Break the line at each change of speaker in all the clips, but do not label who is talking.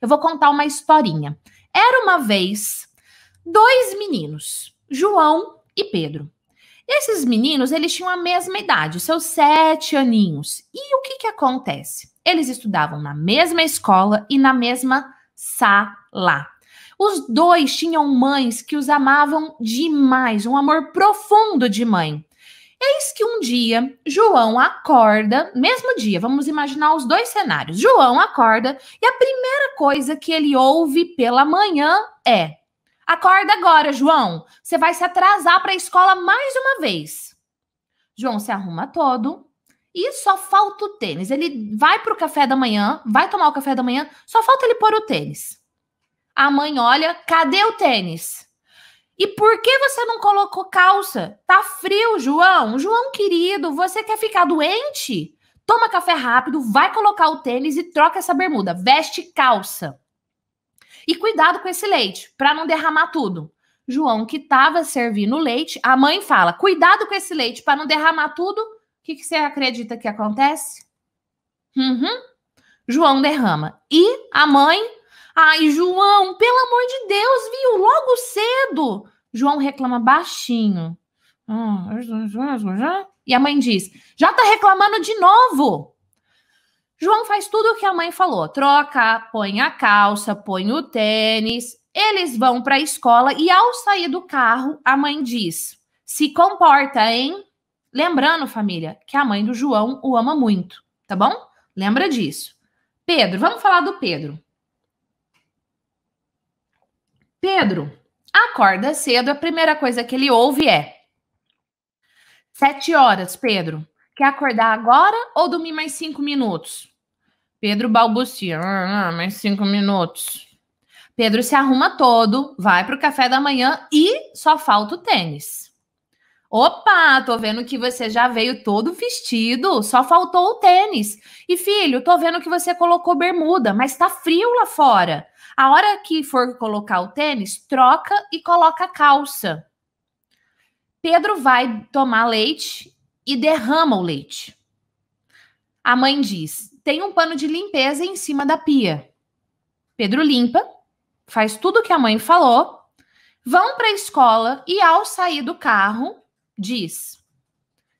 Eu vou contar uma historinha. Era uma vez dois meninos, João e Pedro. Esses meninos, eles tinham a mesma idade, seus sete aninhos. E o que que acontece? Eles estudavam na mesma escola e na mesma sala. Os dois tinham mães que os amavam demais, um amor profundo de mãe. Eis que um dia João acorda, mesmo dia, vamos imaginar os dois cenários. João acorda e a primeira coisa que ele ouve pela manhã é: Acorda agora, João, você vai se atrasar para a escola mais uma vez. João se arruma todo e só falta o tênis. Ele vai para o café da manhã, vai tomar o café da manhã, só falta ele pôr o tênis. A mãe olha: Cadê o tênis? E por que você não colocou calça? Tá frio, João. João querido, você quer ficar doente? Toma café rápido, vai colocar o tênis e troca essa bermuda. Veste calça. E cuidado com esse leite, para não derramar tudo. João, que estava servindo leite, a mãe fala: cuidado com esse leite para não derramar tudo. O que, que, você acredita que acontece? Uhum. João derrama. E a mãe Ai, João, pelo amor de Deus, viu? Logo cedo. João reclama baixinho. E a mãe diz: já tá reclamando de novo. João faz tudo o que a mãe falou: troca, põe a calça, põe o tênis. Eles vão para a escola e, ao sair do carro, a mãe diz: se comporta, hein? Lembrando, família, que a mãe do João o ama muito, tá bom? Lembra disso. Pedro, vamos falar do Pedro. Pedro acorda cedo, a primeira coisa que ele ouve é: Sete horas, Pedro. Quer acordar agora ou dormir mais cinco minutos? Pedro balbucia: ah, ah, ah mais cinco minutos. Pedro se arruma todo, vai para o café da manhã e só falta o tênis. Opa, tô vendo que você já veio todo vestido, só faltou o tênis. E filho, tô vendo que você colocou bermuda, mas tá frio lá fora. A hora que for colocar o tênis, troca e coloca a calça. Pedro vai tomar leite e derrama o leite. A mãe diz: tem um pano de limpeza em cima da pia. Pedro limpa, faz tudo o que a mãe falou, vão para a escola e, ao sair do carro, diz: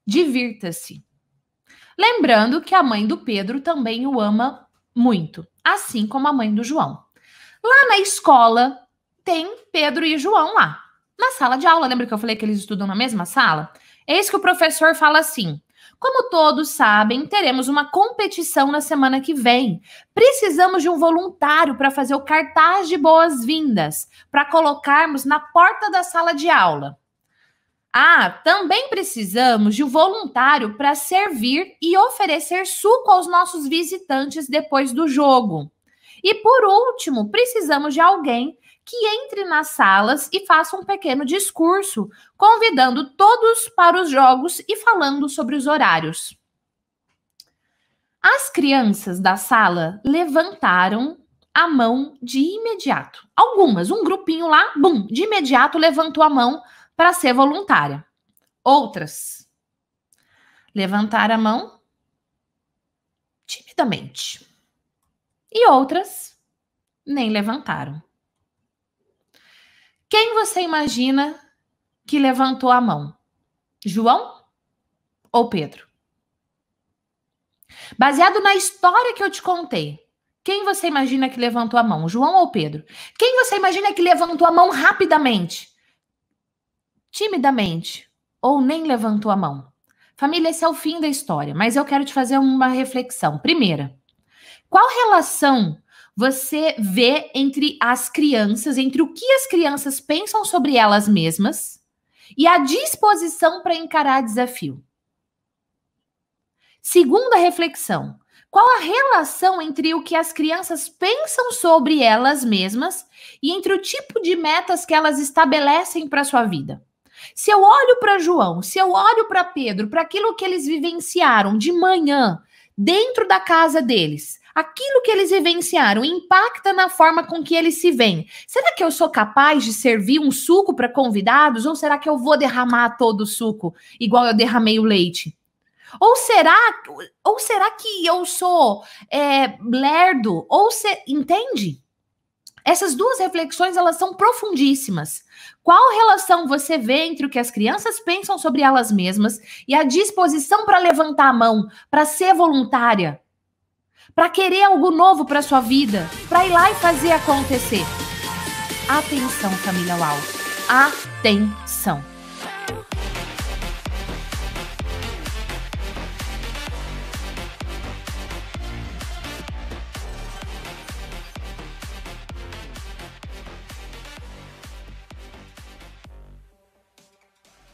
divirta-se. Lembrando que a mãe do Pedro também o ama muito, assim como a mãe do João. Lá na escola tem Pedro e João lá, na sala de aula. Lembra que eu falei que eles estudam na mesma sala? Eis é que o professor fala assim: como todos sabem, teremos uma competição na semana que vem. Precisamos de um voluntário para fazer o cartaz de boas-vindas, para colocarmos na porta da sala de aula. Ah, também precisamos de um voluntário para servir e oferecer suco aos nossos visitantes depois do jogo. E por último, precisamos de alguém que entre nas salas e faça um pequeno discurso, convidando todos para os jogos e falando sobre os horários. As crianças da sala levantaram a mão de imediato. Algumas, um grupinho lá, bum, de imediato levantou a mão para ser voluntária. Outras levantaram a mão timidamente. E outras nem levantaram. Quem você imagina que levantou a mão? João ou Pedro? Baseado na história que eu te contei, quem você imagina que levantou a mão? João ou Pedro? Quem você imagina que levantou a mão rapidamente? Timidamente? Ou nem levantou a mão? Família, esse é o fim da história, mas eu quero te fazer uma reflexão. Primeira, qual relação você vê entre as crianças, entre o que as crianças pensam sobre elas mesmas e a disposição para encarar desafio? Segunda reflexão: qual a relação entre o que as crianças pensam sobre elas mesmas e entre o tipo de metas que elas estabelecem para a sua vida? Se eu olho para João, se eu olho para Pedro, para aquilo que eles vivenciaram de manhã dentro da casa deles, aquilo que eles vivenciaram impacta na forma com que eles se veem. Será que eu sou capaz de servir um suco para convidados? Ou será que eu vou derramar todo o suco, igual eu derramei o leite? Ou será, ou será que eu sou é, lerdo? Ou se, entende? Essas duas reflexões elas são profundíssimas. Qual relação você vê entre o que as crianças pensam sobre elas mesmas e a disposição para levantar a mão, para ser voluntária, para querer algo novo para sua vida, para ir lá e fazer acontecer. Atenção, família UAU. Atenção.